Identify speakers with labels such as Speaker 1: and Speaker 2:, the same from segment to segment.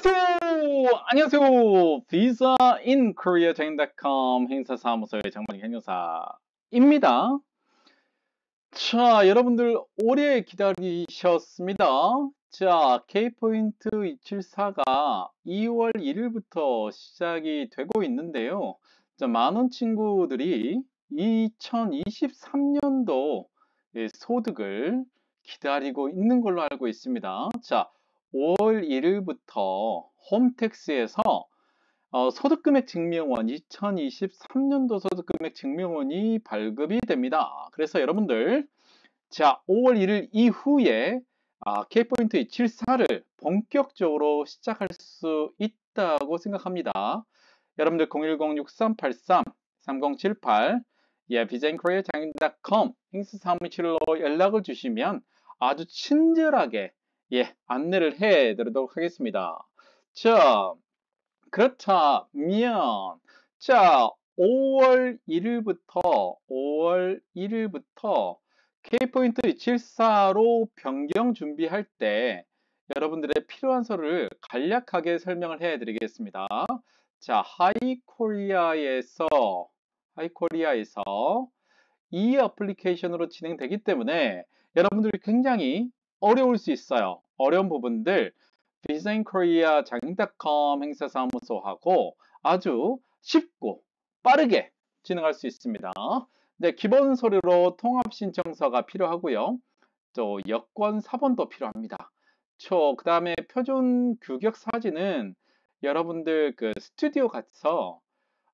Speaker 1: 안녕하세요. 안녕하세요. 비자 인 코리아 장인닷컴 행사사무소의 장만희 행여사입니다. 자, 여러분들 오래 기다리셨습니다. 자, K포인트 274가 2월 1일부터 시작이 되고 있는데요. 자, 만원 친구들이 2023년도 소득을 기다리고 있는 걸로 알고 있습니다. 자, 5월 1일부터 홈택스에서 어, 소득금액증명원 2023년도 소득금액증명원이 발급이 됩니다. 그래서 여러분들 자 5월 1일 이후에 아, K포인트 274를 본격적으로 시작할 수 있다고 생각합니다. 여러분들 010-6383-3078 예, 비젠크레이어 장인 닷컴행스 사무실로 연락을 주시면 아주 친절하게 예, 안내를 해드리도록 하겠습니다. 자, 그렇다면 자, 5월 1일부터 5월 1일부터 K포인트 274로 변경 준비할 때 여러분들의 필요한 서를 류 간략하게 설명을 해드리겠습니다. 자, 하이코리아에서 하이코리아에서 이 어플리케이션으로 진행되기 때문에 여러분들이 굉장히 어려울 수 있어요. 어려운 부분들 비센 코리아 장인닷컴 행사사무소하고 아주 쉽고 빠르게 진행할 수 있습니다. 네, 기본 서류로 통합 신청서가 필요하고요. 또 여권 사본도 필요합니다. 그 다음에 표준 규격 사진은 여러분들 그 스튜디오 가서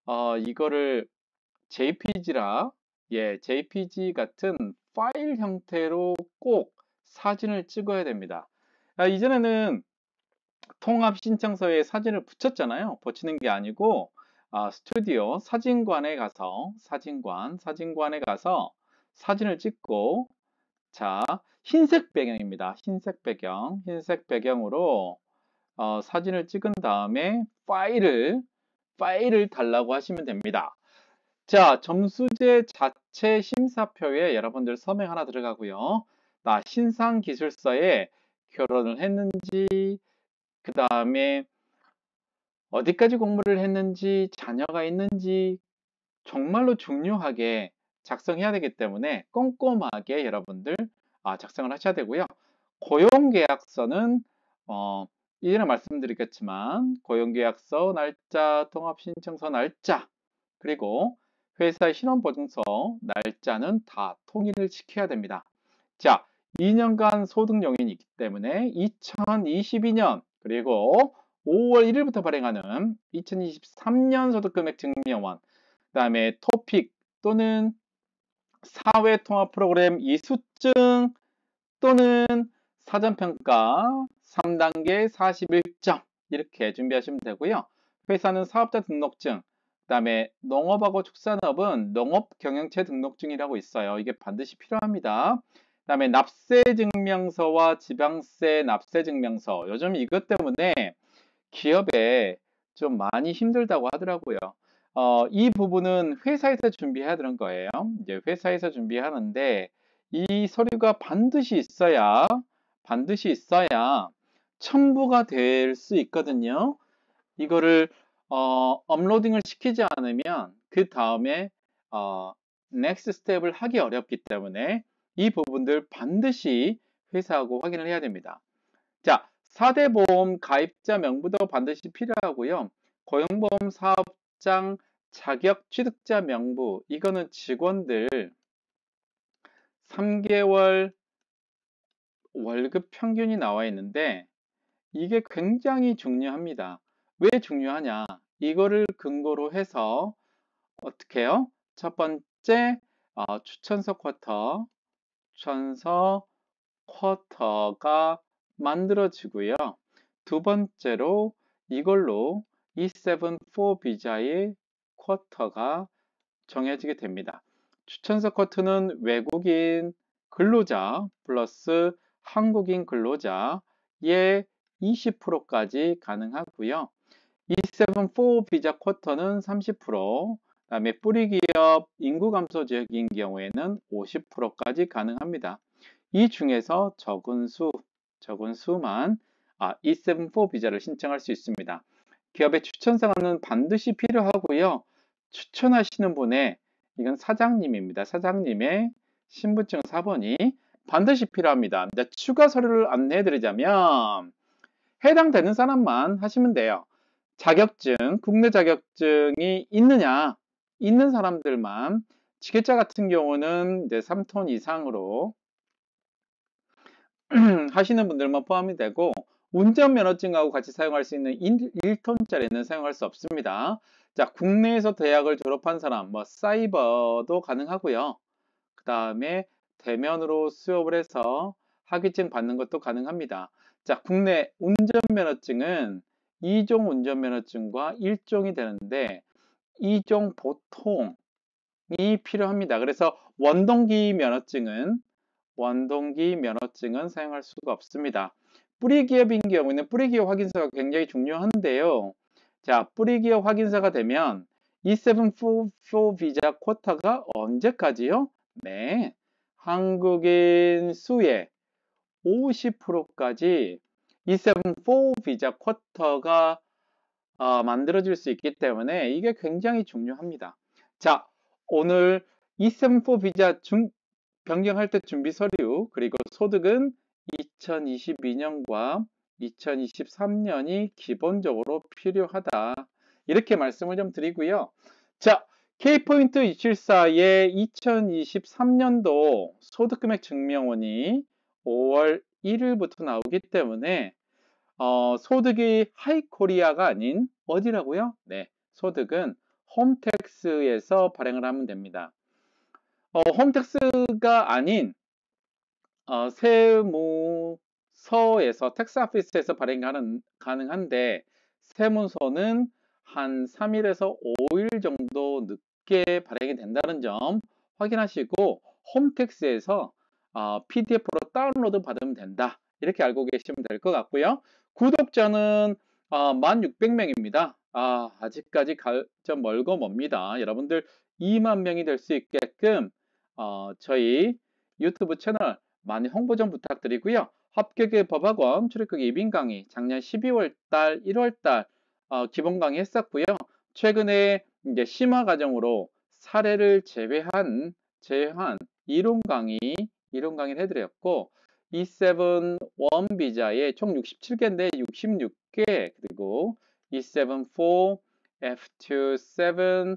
Speaker 1: 어, 이거를 JPG라 예, JPG 같은 파일 형태로 꼭 사진을 찍어야 됩니다. 아, 이전에는 통합 신청서에 사진을 붙였잖아요. 붙이는 게 아니고 아, 스튜디오 사진관에 가서 사진관 사진관에 가서 사진을 찍고 자 흰색 배경입니다. 흰색 배경 흰색 배경으로 어, 사진을 찍은 다음에 파일을 파일을 달라고 하시면 됩니다. 자 점수제 자체 심사표에 여러분들 서명 하나 들어가고요. 나 신상 기술사에 결혼을 했는지 그 다음에 어디까지 공부를 했는지 자녀가 있는지 정말로 중요하게 작성해야 되기 때문에 꼼꼼하게 여러분들 아, 작성을 하셔야 되고요. 고용계약서는 어, 이전에 말씀드렸겠지만 고용계약서 날짜, 통합신청서 날짜, 그리고 회사의 신원보증서 날짜는 다 통일을 시켜야 됩니다. 자, 2년간 소득용인이 있기 때문에 2022년 그리고 5월 1일부터 발행하는 2023년 소득금액 증명원 그 다음에 토픽 또는 사회통합 프로그램 이수증 또는 사전평가 3단계 41점 이렇게 준비하시면 되고요. 회사는 사업자 등록증, 그 다음에 농업하고 축산업은 농업경영체 등록증이라고 있어요. 이게 반드시 필요합니다. 다음에 납세증명서와 지방세 납세증명서 요즘 이것 때문에 기업에 좀 많이 힘들다고 하더라고요. 어, 이 부분은 회사에서 준비해야 되는 거예요. 이제 회사에서 준비하는데 이 서류가 반드시 있어야 반드시 있어야 첨부가 될 수 있거든요. 이거를 어, 업로딩을 시키지 않으면 그 다음에 어, 넥스 스텝을 하기 어렵기 때문에 이 부분들 반드시 회사하고 확인을 해야 됩니다. 자, 4대 보험 가입자 명부도 반드시 필요하고요. 고용보험 사업장 자격 취득자 명부 이거는 직원들 3개월 월급 평균이 나와 있는데 이게 굉장히 중요합니다. 왜 중요하냐? 이거를 근거로 해서 어떻게 해요? 첫 번째 어, 추천서 쿼터 추천서 쿼터가 만들어지고요. 두 번째로 이걸로 E74 비자의 쿼터가 정해지게 됩니다. 추천서 쿼터는 외국인 근로자 플러스 한국인 근로자의 20%까지 가능하고요. E74 비자 쿼터는 30%, 다음에 뿌리 기업 인구 감소 지역인 경우에는 50%까지 가능합니다. 이 중에서 적은 수, 적은 수만 아, E74 비자를 신청할 수 있습니다. 기업의 추천 사항은 반드시 필요하고요. 추천하시는 분의 이건 사장님입니다. 사장님의 신분증 4번이 반드시 필요합니다. 추가 서류를 안내해 드리자면 해당되는 사람만 하시면 돼요. 자격증, 국내 자격증이 있느냐 있는 사람들만 지게차 같은 경우는 이제 3톤 이상으로 하시는 분들만 포함이 되고 운전면허증하고 같이 사용할 수 있는 1, 톤짜리는 사용할 수 없습니다. 자, 국내에서 대학을 졸업한 사람, 뭐 사이버도 가능하고요. 그 다음에 대면으로 수업을 해서 학위증 받는 것도 가능합니다. 자, 국내 운전면허증은 2종 운전면허증과 1종이 되는데 이종 보통이 필요합니다. 그래서 원동기 면허증은 원동기 면허증은 사용할 수가 없습니다. 뿌리기업인 경우에는 뿌리기업 확인서가 굉장히 중요한데요. 자, 뿌리기업 확인서가 되면 E744 비자 쿼터가 언제까지요? 네, 한국인 수의 50%까지 E7-4 비자 쿼터가 어, 만들어질 수 있기 때문에 이게 굉장히 중요합니다. 자, 오늘 ESM4 비자 중, 변경할 때 준비 서류 그리고 소득은 2022년과 2023년이 기본적으로 필요하다. 이렇게 말씀을 좀 드리고요. 자, K포인트 274의 2023년도 소득금액 증명원이 5월 1일부터 나오기 때문에 어, 소득이 하이코리아가 아닌 어디라고요? 네, 소득은 홈택스에서 발행을 하면 됩니다. 어, 홈택스가 아닌 어, 세무서에서 텍스 아피스에서 발행 가능, 가능한데 세무서는 한 3일에서 5일 정도 늦게 발행이 된다는 점 확인하시고 홈택스에서 어, PDF로 다운로드 받으면 된다. 이렇게 알고 계시면 될 것 같고요. 구독자는 아, 1600명입니다. 아, 아직까지 갈, 좀 멀고 멉니다. 여러분들 2만 명이 될 수 있게끔 어, 저희 유튜브 채널 많이 홍보 좀 부탁드리고요. 합격의 법학원 출입국 예빈 강의 작년 12월 달, 1월 달 어, 기본 강의 했었고요. 최근에 이제 심화 과정으로 사례를 제외한 제외한 이론 강의 이론 강의를 해드렸고 e 7원 비자에 총 67개인데 66개 그리고 E7-4, F2-7,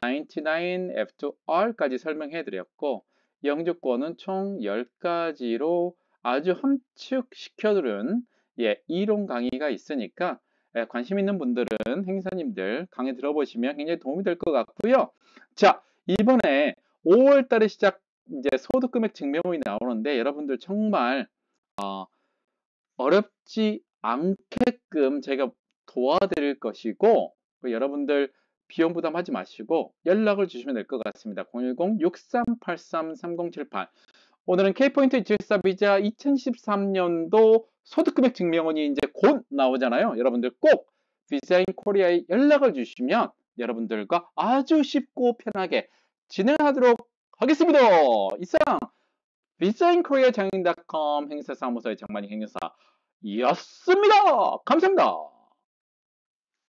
Speaker 1: 99, F2R까지 설명해드렸고 영주권은 총 10가지로 아주 함축시켜드는 예, 이론 강의가 있으니까 예, 관심 있는 분들은 행사님들 강의 들어보시면 굉장히 도움이 될 것 같고요. 자 이번에 5월달에 시작 이제 소득 금액 증명이 나오는데 여러분들 정말 어, 어렵지 않게끔 제가 도와드릴 것이고 여러분들 비용 부담하지 마시고 연락을 주시면 될 것 같습니다. 010-6383-3078 오늘은 K포인트 질사 비자 2013년도 소득금액 증명원이 이제 곧 나오잖아요. 여러분들 꼭 비자인 코리아에 연락을 주시면 여러분들과 아주 쉽고 편하게 진행하도록 하겠습니다. 이상 비자인코리아장인닷컴 행사사무소의 장만희 행사 였습니다. 감사합니다.